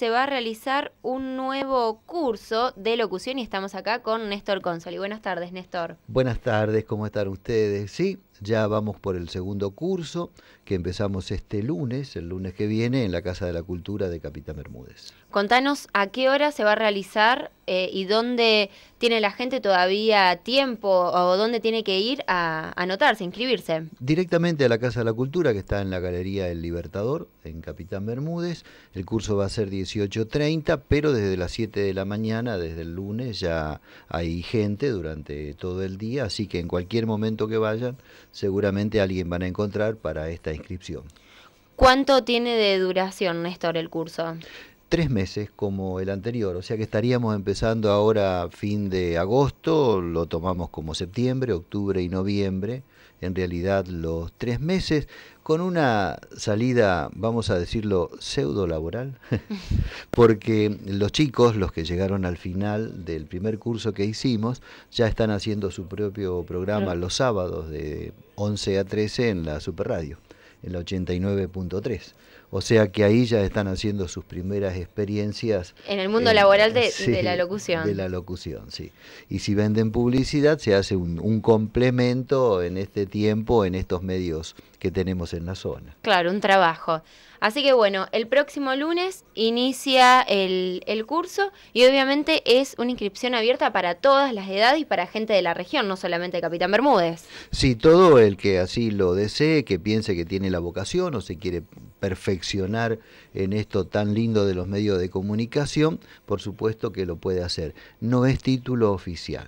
se va a realizar un nuevo curso de locución y estamos acá con Néstor Consoli. Buenas tardes, Néstor. Buenas tardes, ¿cómo están ustedes? Sí, ya vamos por el segundo curso que empezamos este lunes, el lunes que viene, en la Casa de la Cultura de Capitán Bermúdez. Contanos a qué hora se va a realizar eh, y dónde tiene la gente todavía tiempo o dónde tiene que ir a anotarse, inscribirse. Directamente a la Casa de la Cultura que está en la Galería El Libertador, en Capitán Bermúdez. El curso va a ser 18.30, pero desde las 7 de la mañana, desde el lunes, ya hay gente durante todo el día, así que en cualquier momento que vayan seguramente alguien van a encontrar para esta inscripción. ¿Cuánto tiene de duración, Néstor, el curso? tres meses como el anterior, o sea que estaríamos empezando ahora fin de agosto, lo tomamos como septiembre, octubre y noviembre, en realidad los tres meses, con una salida, vamos a decirlo, pseudo laboral, porque los chicos, los que llegaron al final del primer curso que hicimos, ya están haciendo su propio programa los sábados de 11 a 13 en la Super Radio, en la 89.3. O sea que ahí ya están haciendo sus primeras experiencias. En el mundo laboral de, eh, la locución. De la locución, sí. Y si venden publicidad, se hace un, complemento en este tiempo, en estos medios que tenemos en la zona. Claro, un trabajo. Así que bueno, el próximo lunes inicia el, el curso y obviamente es una inscripción abierta para todas las edades y para gente de la región, no solamente Capitán Bermúdez. Sí, todo el que así lo desee, que piense que tiene la vocación o se quiere perfeccionar en esto tan lindo de los medios de comunicación, por supuesto que lo puede hacer. No es título oficial.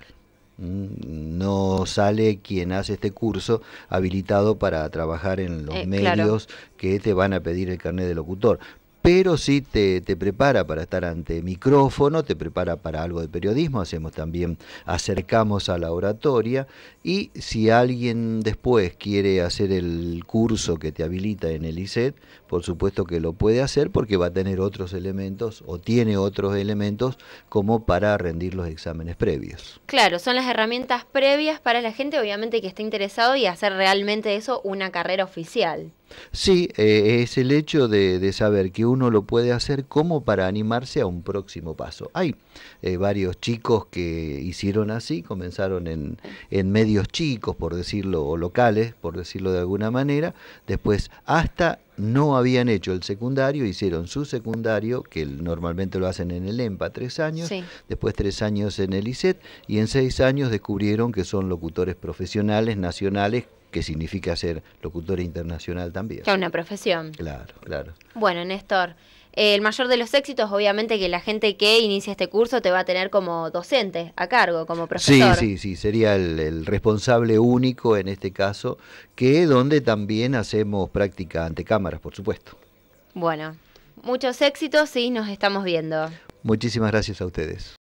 Mm, no sale quien hace este curso habilitado para trabajar en los eh, medios que te van a pedir el carnet de locutor pero sí te, prepara para estar ante micrófono, te prepara para algo de periodismo, hacemos también, acercamos a la oratoria y si alguien después quiere hacer el curso que te habilita en el ISET, por supuesto que lo puede hacer porque va a tener otros elementos o tiene otros elementos como para rendir los exámenes previos. Claro, son las herramientas previas para la gente, obviamente que está interesado y hacer realmente eso una carrera oficial. Sí, eh, es el hecho de, saber que uno lo puede hacer como para animarse a un próximo paso. Hay eh, varios chicos que hicieron así, comenzaron en, en, medios chicos, por decirlo, o locales, por decirlo de alguna manera, después hasta no habían hecho el secundario, hicieron su secundario, que normalmente lo hacen en el EMPA, tres años, después tres años en el ISET, y en seis años descubrieron que son locutores profesionales nacionales que significa ser locutor internacional también. Es una profesión. Claro, claro. Bueno, Néstor, eh, el mayor de los éxitos, obviamente, que la gente que inicia este curso te va a tener como docente a cargo, como profesor. Sí, sí, sí, sería el, el responsable único en este caso, que donde también hacemos práctica ante cámaras, por supuesto. Bueno, muchos éxitos y nos estamos viendo. Muchísimas gracias a ustedes.